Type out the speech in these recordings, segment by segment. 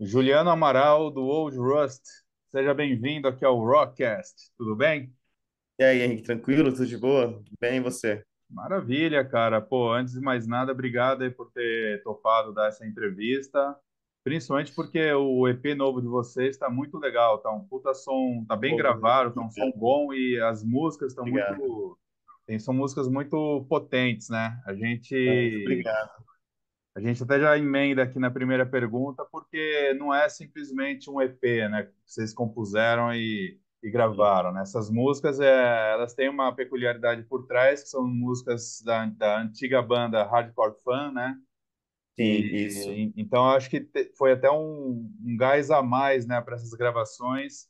Juliano Amaral, do Old Rust. Seja bem-vindo aqui ao Rockcast, tudo bem? E aí, Henrique, tranquilo? Tudo de boa? Bem, e você? Maravilha, cara. Pô, antes de mais nada, obrigado aí por ter topado dar essa entrevista. Principalmente porque o EP novo de vocês está muito legal, tá um puta som, tá bem Pô, gravado, tá um som bom e as músicas estão muito. Tem, são músicas muito potentes, né? A gente. Muito é obrigado a gente até já emenda aqui na primeira pergunta, porque não é simplesmente um EP, né? Que vocês compuseram e, e gravaram, né? Essas músicas, é, elas têm uma peculiaridade por trás, que são músicas da, da antiga banda Hardcore Fan, né? Sim, e, isso. E, então, acho que te, foi até um, um gás a mais, né? Para essas gravações.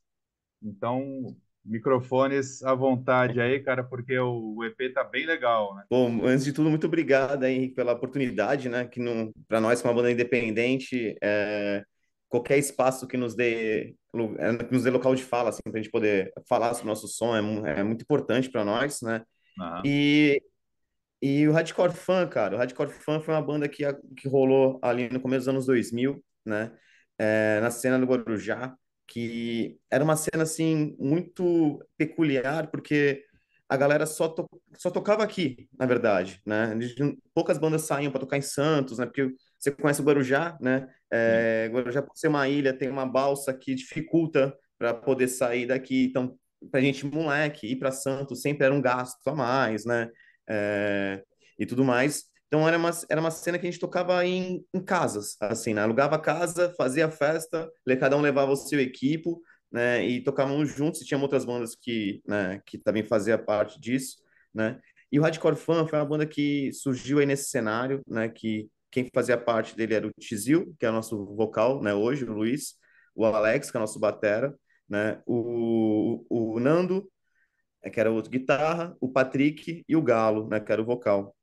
Então, microfones à vontade aí, cara, porque o EP tá bem legal, né? Bom, antes de tudo, muito obrigado, Henrique, pela oportunidade, né? Que para nós, como uma banda independente, é, qualquer espaço que nos dê é, que nos dê local de fala, assim, para a gente poder falar sobre o nosso som é, é muito importante para nós, né? Uhum. E e o Hardcore Fan, cara, o Hardcore Fan foi uma banda que, que rolou ali no começo dos anos 2000, né? É, na cena do Guarujá que era uma cena assim muito peculiar porque a galera só, to só tocava aqui, na verdade, né? Poucas bandas saíam para tocar em Santos, né? Porque você conhece o Guarujá, né? É, Guarujá por ser uma ilha tem uma balsa que dificulta para poder sair daqui, então para gente moleque ir para Santos sempre era um gasto a mais, né? É, e tudo mais. Então era uma, era uma cena que a gente tocava em, em casas, assim, né? alugava a casa, fazia a festa, cada um levava o seu equipo, né? E tocavam juntos, e tinha outras bandas que, né, que também fazia parte disso, né? E o Hardcore Fan foi uma banda que surgiu aí nesse cenário, né? Que quem fazia parte dele era o Tizil, que é o nosso vocal, né? Hoje, o Luiz, o Alex, que é o nosso batera, né? O, o, Nando, né, que era outro guitarra, o Patrick e o Galo, né? Que era o vocal.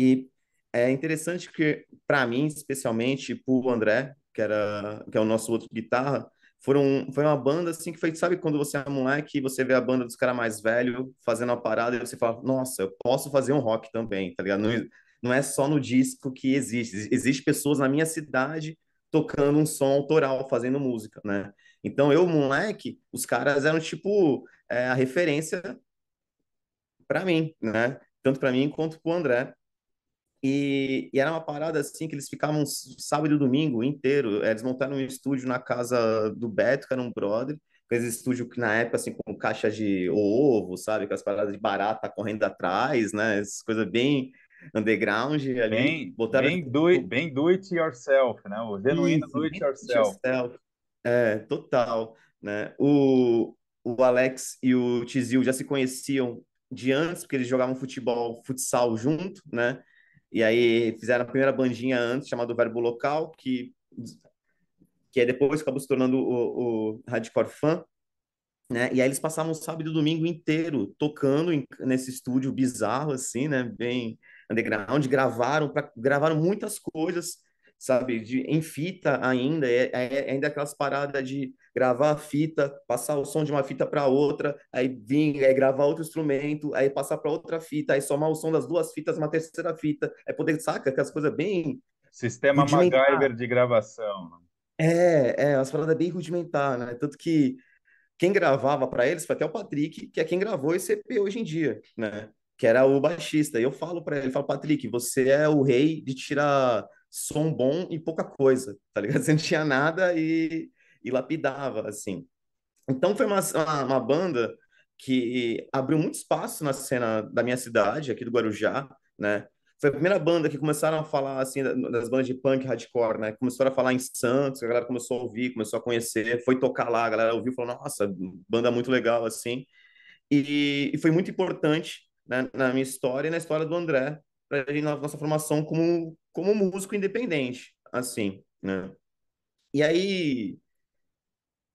E é interessante que, para mim, especialmente, para o André, que, era, que é o nosso outro guitarra, foram, foi uma banda assim que foi, sabe quando você é moleque e você vê a banda dos caras mais velho fazendo uma parada e você fala, nossa, eu posso fazer um rock também, tá ligado? Não, não é só no disco que existe, existem pessoas na minha cidade tocando um som autoral, fazendo música, né? Então eu, moleque, os caras eram tipo é, a referência para mim, né? Tanto para mim quanto para o André. E, e, era uma parada assim que eles ficavam sábado e domingo inteiro. Eh, eles montaram um estúdio na casa do Beto, que era um brother. Aquele estúdio que na época, assim, com caixa de ovo, sabe? Com as paradas de barata correndo atrás, né? Essas coisas bem underground ali. Bem, botaram... bem, do, it, bem do it yourself, né? O genuíno Isso, do it yourself. yourself. É, total. Né? O, o Alex e o Tizil já se conheciam de antes, porque eles jogavam futebol, futsal junto, né? E aí fizeram a primeira bandinha antes, chamada Verbo Local, que, que é depois acabou se tornando o, o Hardcore Fan. Né? E aí eles passavam o sábado e o domingo inteiro tocando em, nesse estúdio bizarro, assim, né? Bem underground. Gravaram, pra, gravaram muitas coisas sabe? De, em fita ainda, é, é, é ainda aquelas paradas de gravar a fita, passar o som de uma fita para outra, aí vir, aí gravar outro instrumento, aí passar para outra fita, aí somar o som das duas fitas, uma terceira fita, é poder, saca? Que as coisas bem. Sistema MacGyver de gravação. Né? É, é, as paradas bem rudimentar, né? Tanto que quem gravava para eles foi até o Patrick, que é quem gravou esse EP hoje em dia, né? Que era o baixista. E eu falo para ele, falo, Patrick, você é o rei de tirar som bom e pouca coisa, tá ligado? Você não tinha nada e, e lapidava, assim. Então foi uma, uma banda que abriu muito espaço na cena da minha cidade, aqui do Guarujá, né? Foi a primeira banda que começaram a falar, assim, das bandas de punk hardcore, né? Começaram a falar em Santos, a galera começou a ouvir, começou a conhecer, foi tocar lá, a galera ouviu e falou, nossa, banda muito legal, assim. E, e foi muito importante né, na minha história e na história do André, para a nossa formação como como músico independente, assim, né? E aí,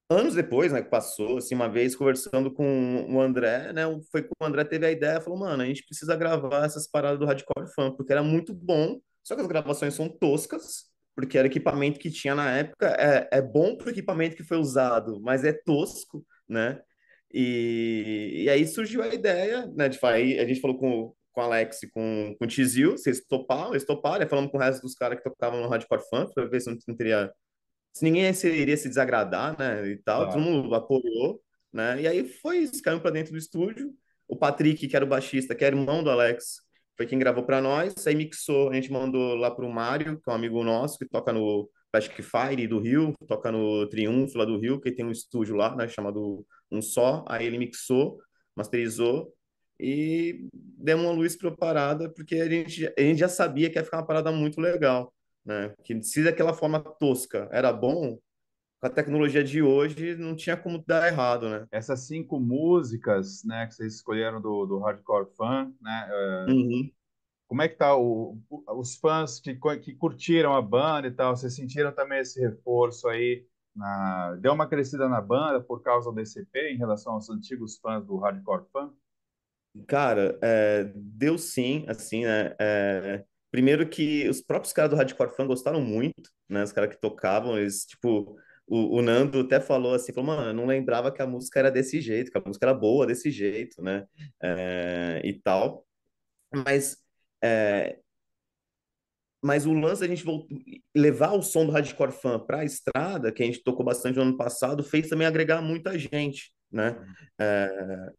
anos depois, né, que passou, assim, uma vez conversando com o André, né, foi quando o André teve a ideia, falou, mano, a gente precisa gravar essas paradas do Hardcore Funk, porque era muito bom, só que as gravações são toscas, porque era equipamento que tinha na época, é, é bom pro equipamento que foi usado, mas é tosco, né, e, e aí surgiu a ideia, né, de, aí a gente falou com, com o Alex e com, com o Tizil, se eles toparam, eles toparam, né? falamos com o resto dos caras que tocavam no Hardcore Funk, para ver se não teria... Se ninguém iria se desagradar, né, e tal, todo mundo apoiou, né, e aí foi isso, caiu para dentro do estúdio, o Patrick, que era o baixista, que era é irmão do Alex, foi quem gravou para nós, aí mixou, a gente mandou lá para o Mário, que é um amigo nosso, que toca no Plastic Fire do Rio, toca no Triunfo lá do Rio, que tem um estúdio lá, né, chamado Um Só, aí ele mixou, masterizou, e demos uma luz para a parada, porque a gente, a gente já sabia que ia ficar uma parada muito legal, né? Que se daquela forma tosca era bom, com a tecnologia de hoje não tinha como dar errado, né? Essas cinco músicas, né, que vocês escolheram do, do Hardcore Fan, né? Eh, uhum. Como é que tá o, os fãs que, que curtiram a banda e tal? Vocês sentiram também esse reforço aí? Na... Deu uma crescida na banda por causa do DCP em relação aos antigos fãs do Hardcore Fan? Cara, é, deu sim, assim, né? É, primeiro que os próprios caras do Hardcore Fan gostaram muito, né? Os caras que tocavam, eles, tipo, o, o, Nando até falou assim, falou, mano, eu não lembrava que a música era desse jeito, que a música era boa desse jeito, né? É, e tal. Mas, mas o lance da gente voltou, levar o som do Hardcore Fan para a estrada, que a gente tocou bastante no ano passado, fez também agregar muita gente, né? Uhum.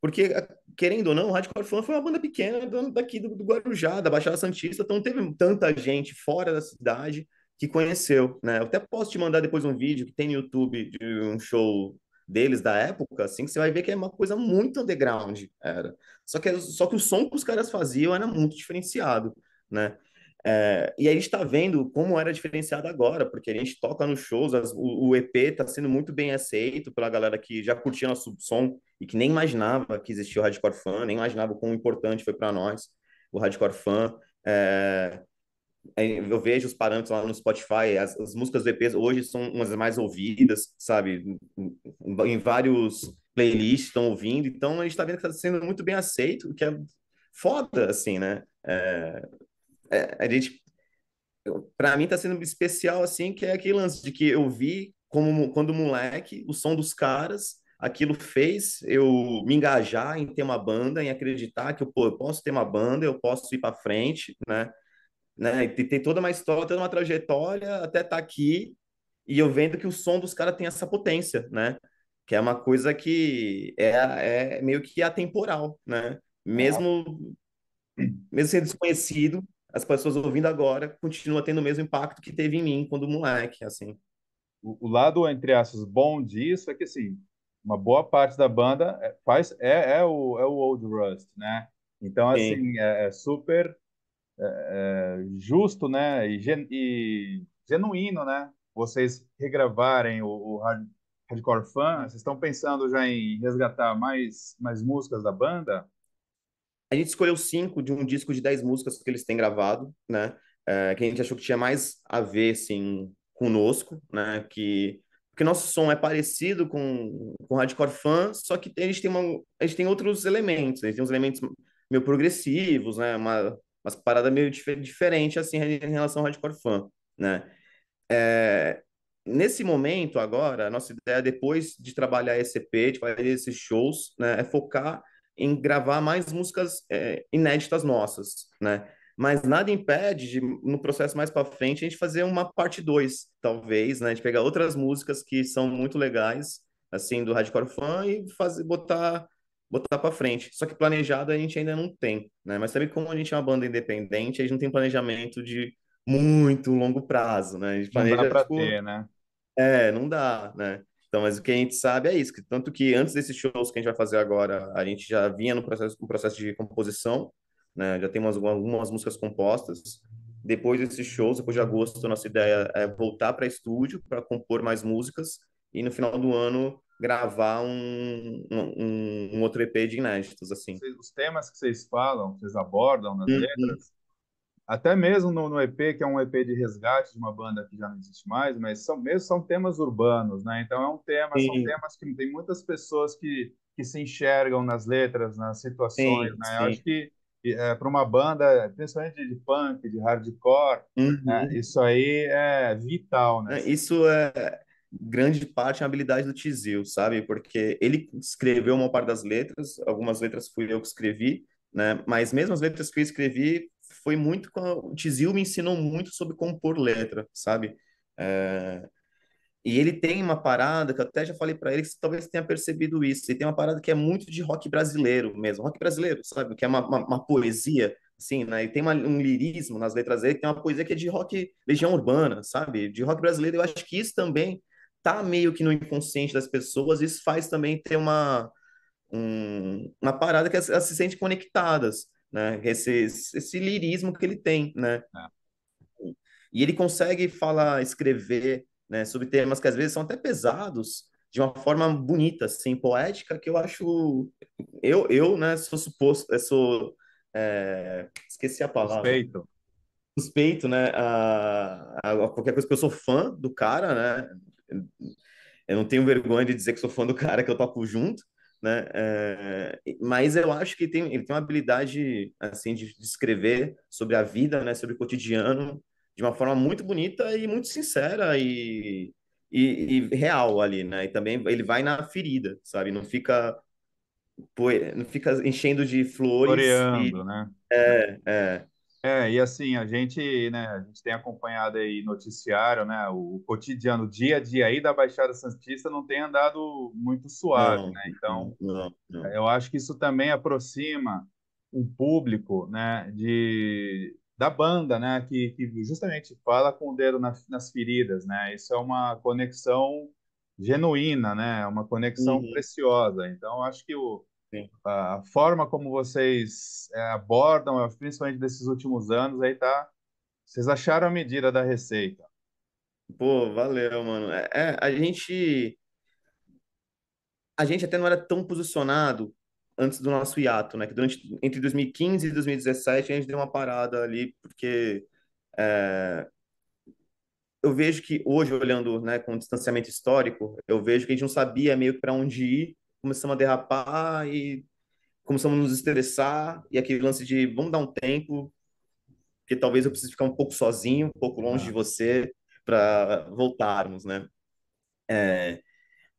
Porque, querendo ou não, o Hardcore Flan foi uma banda pequena daqui do, do Guarujá, da Baixada Santista, então teve tanta gente fora da cidade que conheceu, né? Eu até posso te mandar depois um vídeo que tem no YouTube de um show deles da época, assim, que você vai ver que é uma coisa muito underground, era. Só que, só que o som que os caras faziam era muito diferenciado, né? É, e a gente está vendo como era diferenciado agora, porque a gente toca nos shows, as, o, o, EP está sendo muito bem aceito pela galera que já curtia nosso som e que nem imaginava que existia o Hardcore Fan, nem imaginava o quão importante foi para nós o Hardcore Fan. É, é, eu vejo os parâmetros lá no Spotify, as, as, músicas do EP hoje são umas mais ouvidas, sabe? Em, vários playlists estão ouvindo, então a gente está vendo que está sendo muito bem aceito, que é foda, assim, né? É, é, a gente para mim tá sendo especial assim que é aquele lance de que eu vi como quando moleque o som dos caras aquilo fez eu me engajar em ter uma banda em acreditar que eu, pô, eu posso ter uma banda eu posso ir para frente né né e tem toda uma história toda uma trajetória até estar tá aqui e eu vendo que o som dos caras tem essa potência né que é uma coisa que é, é meio que atemporal né é. mesmo mesmo sendo desconhecido as pessoas ouvindo agora continuam tendo o mesmo impacto que teve em mim quando moleque, assim. O, o lado, entre aspas, bom disso é que, assim, uma boa parte da banda é, faz, é, é, o, é o Old Rust, né? Então, Sim. assim, é, é super é, é justo, né? E, gen, e, genuíno, né? Vocês regravarem o, o hard, Hardcore Fan, vocês estão pensando já em resgatar mais, mais músicas da banda? A gente escolheu cinco de um disco de dez músicas que eles têm gravado, né? É, que a gente achou que tinha mais a ver, assim, conosco, né? Que porque nosso som é parecido com com hardcore fan, só que eles têm uma, a gente tem outros elementos, né? eles têm uns elementos meio progressivos, né? Uma, parada meio dif diferente assim em relação ao hardcore fan, né? É, nesse momento agora, a nossa ideia depois de trabalhar esse EP, de fazer esses shows, né, é focar em gravar mais músicas é, inéditas nossas, né? Mas nada impede de, no processo mais para frente, a gente fazer uma parte 2, talvez, né? De pegar outras músicas que são muito legais, assim, do Hardcore Fan e fazer, botar botar para frente. Só que planejado a gente ainda não tem, né? Mas também como a gente é uma banda independente, a gente não tem planejamento de muito longo prazo, né? A gente planeja, não dá pra tipo... ter, né? É, não dá, né? Então, mas o que a gente sabe é isso, que tanto que antes desses shows que a gente vai fazer agora, a gente já vinha no processo, no processo de composição, né? Já tem umas, algumas músicas compostas. Depois desses shows, depois de agosto, nossa ideia é voltar para estúdio para compor mais músicas e no final do ano gravar um, um, um outro EP de inéditos, assim. Os temas que vocês falam, que vocês abordam nas uhum. letras, até mesmo no, no, EP, que é um EP de resgate de uma banda que já não existe mais, mas são mesmo são temas urbanos, né? Então é um tema, Sim. são temas que tem muitas pessoas que, que se enxergam nas letras, nas situações, Sim. né? Eu acho que é, para uma banda, principalmente de punk, de hardcore, né? uhum. né? isso aí é vital, né? É, isso é grande parte a habilidade do Tizil, sabe? Porque ele escreveu uma parte das letras, algumas letras fui eu que escrevi, né? Mas mesmo as letras que eu escrevi foi muito. O Tizil me ensinou muito sobre compor letra, sabe? É... E ele tem uma parada que eu até já falei para ele que talvez tenha percebido isso. Ele tem uma parada que é muito de rock brasileiro mesmo, rock brasileiro, sabe? Que é uma, uma, uma poesia, assim, né? E tem uma, um lirismo nas letras dele, tem uma poesia que é de rock legião urbana, sabe? De rock brasileiro. Eu acho que isso também tá meio que no inconsciente das pessoas. Isso faz também ter uma um, uma parada que elas se sentem conectadas né? Esse, esse lirismo que ele tem, né? É. E ele consegue falar, escrever, né, sobre temas que às vezes são até pesados, de uma forma bonita, assim, poética, que eu acho, eu, eu, né, sou suposto, sou, é... esqueci a palavra. Suspeito. Suspeito, né, a... a, qualquer coisa, que eu sou fã do cara, né, eu não tenho vergonha de dizer que sou fã do cara que eu toco junto, né? É, mas eu acho que tem, ele tem uma habilidade assim de, de escrever sobre a vida, né? Sobre o cotidiano de uma forma muito bonita e muito sincera e, e, e real ali, né? E também ele vai na ferida, sabe? Não fica não fica enchendo de flores. Floreando, e, né? É, é. É, e assim, a gente, né, a gente tem acompanhado aí noticiário, né, o cotidiano, o dia a dia aí da Baixada Santista não tem andado muito suave, não, né? Então, não, não. eu acho que isso também aproxima o público, né, de da banda, né, que, que justamente fala com o dedo na, nas feridas, né? Isso é uma conexão genuína, né? É uma conexão uhum. preciosa. Então, acho que o Sim. A forma como vocês é, abordam, é, principalmente desses últimos anos, aí tá. Vocês acharam a medida da receita? Pô, valeu, mano. É, é, a gente. A gente até não era tão posicionado antes do nosso hiato, né? Que durante, entre 2015 e 2017 a gente deu uma parada ali, porque é, eu vejo que hoje, olhando né, com o distanciamento histórico, eu vejo que a gente não sabia meio que para onde ir começamos a derrapar e começamos a nos estressar. E aquele lance de vamos dar um tempo, porque talvez eu precise ficar um pouco sozinho, um pouco longe ah. de você, para voltarmos, né? É,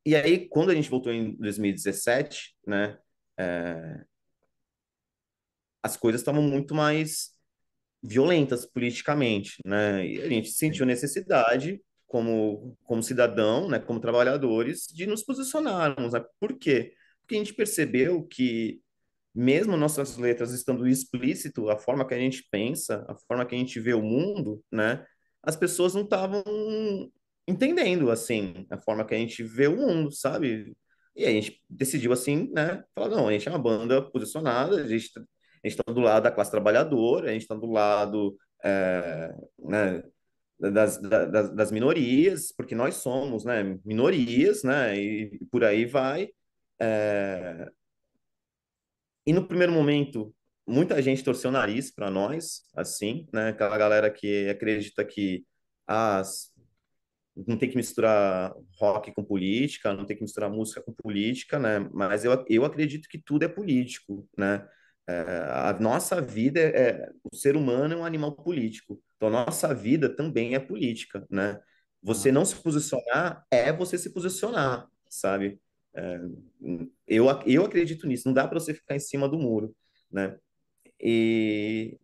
e aí, quando a gente voltou em 2017, né? É, as coisas estavam muito mais violentas politicamente, né? E a gente sentiu necessidade como, como cidadão, né, como trabalhadores, de nos posicionarmos. Né? Por quê? Porque a gente percebeu que, mesmo nossas letras estando explícito, a forma que a gente pensa, a forma que a gente vê o mundo, né, as pessoas não estavam entendendo, assim, a forma que a gente vê o mundo, sabe? E a gente decidiu, assim, né, falar, não, a gente é uma banda posicionada, a gente está tá do lado da classe trabalhadora, a gente está do lado, é, né, das, das, das, minorias, porque nós somos né, minorias, né, e por aí vai. É... E no primeiro momento, muita gente torceu o nariz para nós, assim, né, aquela galera que acredita que as... Ah, não tem que misturar rock com política, não tem que misturar música com política, né, mas eu, eu acredito que tudo é político, né, é... a nossa vida, é, o ser humano é um animal político, então, nossa vida também é política, né? Você uhum. não se posicionar é você se posicionar, sabe? É, eu, eu acredito nisso, não dá para você ficar em cima do muro, né? E,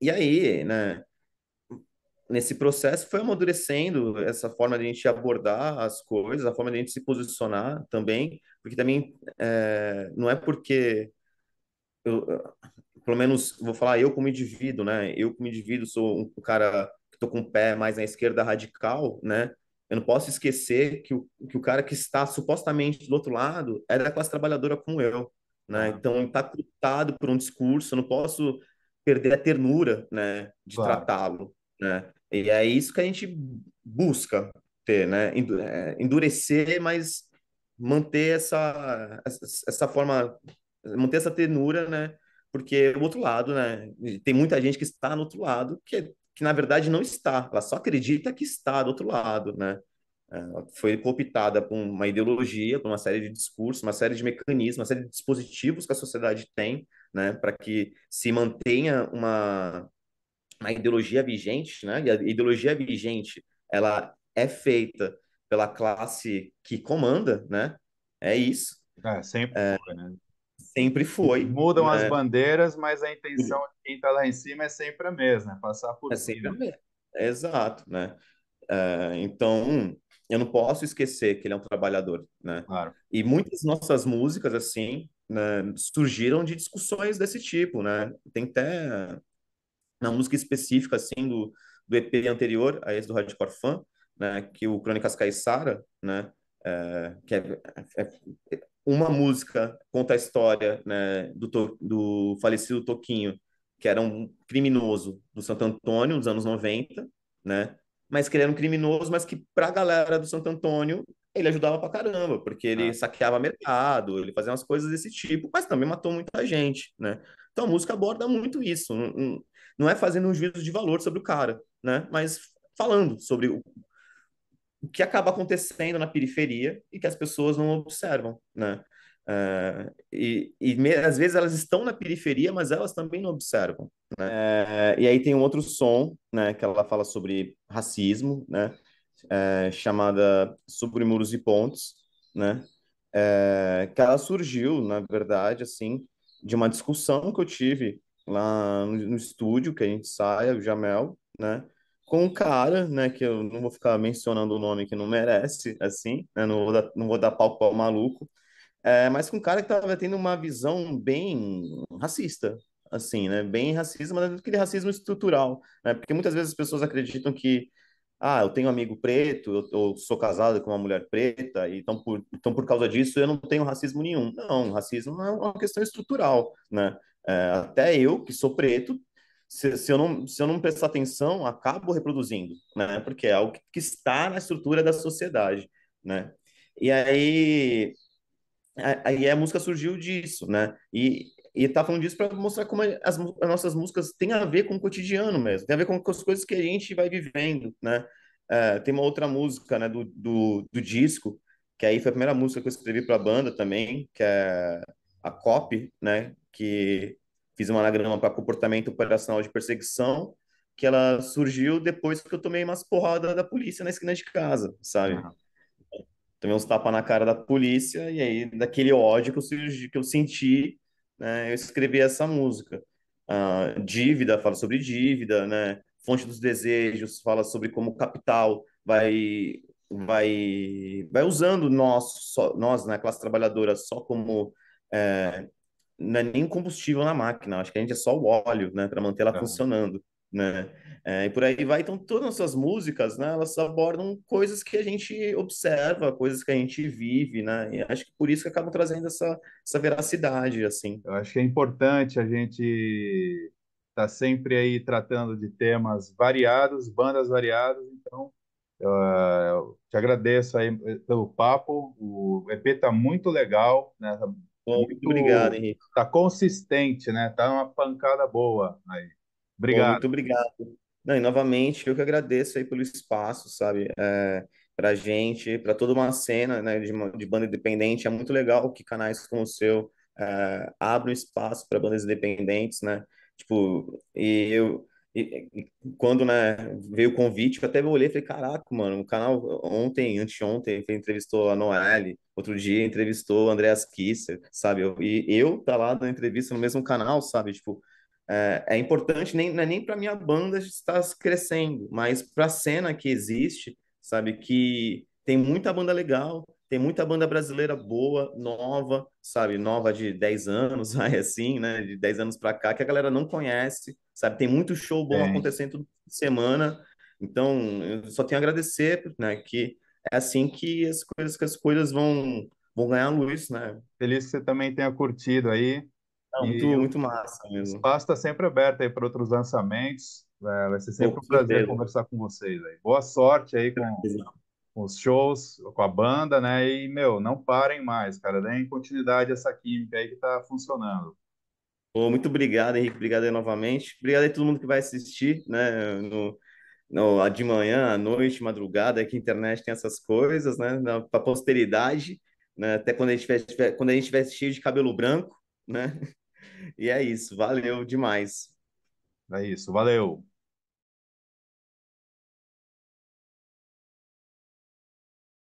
e aí, né? Nesse processo foi amadurecendo essa forma de a gente abordar as coisas, a forma de a gente se posicionar também, porque também é, não é porque eu, pelo menos, vou falar eu como indivíduo, né? Eu como indivíduo sou um cara que tô com o pé mais na esquerda radical, né? Eu não posso esquecer que o, que o cara que está supostamente do outro lado é da classe trabalhadora como eu, né? Ah. Então, tá cortado por um discurso, eu não posso perder a ternura, né, de claro. tratá-lo, né? E é isso que a gente busca ter, né? É, endurecer, mas manter essa essa forma, manter essa ternura, né? porque é o outro lado, né? Tem muita gente que está no outro lado, que, que na verdade não está, ela só acredita que está do outro lado, né? É, ela foi cooptada por uma ideologia, por uma série de discursos, uma série de mecanismos, uma série de dispositivos que a sociedade tem, né, para que se mantenha uma, uma ideologia vigente, né? E a ideologia vigente, ela é feita pela classe que comanda, né? É isso. É, sempre é, foi, né? Sempre foi. Mudam né? as bandeiras, mas a intenção uhum. de quem está lá em cima é sempre a mesma, é passar por. É sempre a mesma. Exato, né? Uh, então, eu não posso esquecer que ele é um trabalhador, né? Claro. E muitas nossas músicas, assim, né, surgiram de discussões desse tipo, né? Tem até na música específica, assim, do, do EP anterior, a esse do Hardcore Fan, né? Que o Crônicas Caissara, né? Eh, que é, é, é uma música conta a história né, do, do falecido Toquinho, que era um criminoso do Santo Antônio, nos anos 90, né? Mas que ele era um criminoso, mas que para a galera do Santo Antônio ele ajudava pra caramba, porque ele ah. saqueava mercado, ele fazia umas coisas desse tipo, mas também matou muita gente, né? Então a música aborda muito isso. Não, não é fazendo um juízo de valor sobre o cara, né? Mas falando sobre o o que acaba acontecendo na periferia e que as pessoas não observam, né? Uh, e, e às vezes elas estão na periferia, mas elas também não observam. Né? Uh, e aí tem um outro som, né, que ela fala sobre racismo, né, uh, chamada Sobre Muros e Pontes, né, que ela surgiu, na verdade, assim, de uma discussão que eu tive lá no, no estúdio que a gente sai, o Jamel, né, com um cara, né, que eu não vou ficar mencionando o nome que não merece, assim, né, não vou dar, não vou dar palco ao maluco, é, mas com um cara que estava tendo uma visão bem racista, assim, né, bem racista, mas aquele racismo estrutural, né, porque muitas vezes as pessoas acreditam que, ah, eu tenho um amigo preto, eu, eu sou casado com uma mulher preta, então por, então por causa disso eu não tenho racismo nenhum. Não, racismo é uma questão estrutural, né, é, até eu, que sou preto, se, se, eu não, se eu não prestar atenção, acabo reproduzindo, né? Porque é algo que está na estrutura da sociedade, né? E aí, aí a música surgiu disso, né? E, e tá falando disso para mostrar como é, as, as, nossas músicas têm a ver com o cotidiano mesmo, tem a ver com, as coisas que a gente vai vivendo, né? Uh, tem uma outra música, né, do, do, do disco, que aí foi a primeira música que eu escrevi para a banda também, que é a Cop, né? Que fiz uma anagrama para comportamento operacional de perseguição, que ela surgiu depois que eu tomei umas porradas da polícia na esquina de casa, sabe? Uhum. Tomei uns tapas na cara da polícia, e aí, daquele ódio que eu, que eu senti, né, eu escrevi essa música. Uh, dívida, fala sobre dívida, né? Fonte dos Desejos, fala sobre como o capital vai vai vai usando nós, só, nós na né, classe trabalhadora, só como é, não é nem combustível na máquina, acho que a gente é só o óleo, né, para manter ela é. funcionando, né? É, e por aí vai. Então, todas as nossas músicas, né, elas abordam coisas que a gente observa, coisas que a gente vive, né? E acho que por isso que acabam trazendo essa, essa veracidade, assim. Eu acho que é importante a gente estar tá sempre aí tratando de temas variados, bandas variadas, então eu te agradeço aí eh, pelo papo. O EP tá muito legal, né? Bom, muito, muito obrigado, Henrique. Tá consistente, né? Tá uma pancada boa aí. Obrigado. Bom, muito obrigado. Não, e novamente, eu que agradeço aí pelo espaço, sabe? É, pra gente, para toda uma cena né, de, de banda independente. É muito legal que canais como o seu é, abram espaço para bandas independentes, né? Tipo, e eu e, quando né, veio o convite, eu até olhei e falei, caraca, mano, o canal ontem, anteontem, entrevistou a Noelle, outro dia entrevistou o Andreas Kisser, sabe? E eu tá lá na entrevista no mesmo canal, sabe? Tipo, é, é importante, nem, não é nem para minha banda estar crescendo, mas para a cena que existe, sabe? Que tem muita banda legal, tem muita banda brasileira boa, nova, sabe? Nova de 10 anos, aí assim, né? De 10 anos para cá, que a galera não conhece, sabe? Tem muito show bom é. acontecendo toda semana. Então, eu só tenho a agradecer, né? Que é assim que as coisas, que as coisas vão, vão ganhar luz, né? Feliz que você também tenha curtido aí. Não, muito, muito massa mesmo. O espaço está sempre aberto aí para outros lançamentos. É, vai ser sempre Pô, um prazer certeza. conversar com vocês aí. Boa sorte aí com, com, os shows, com a banda, né? E, meu, não parem mais, cara. Deem continuidade a essa química aí que tá funcionando muito obrigado, Henrique. Obrigado aí novamente. Obrigado a todo mundo que vai assistir, né? No, no, de manhã, à noite, madrugada, é que a internet tem essas coisas, né? Para posteridade, né? Até quando a gente estiver, tiver, quando a gente tiver cheio de cabelo branco, né? E é isso. Valeu demais. É isso. Valeu.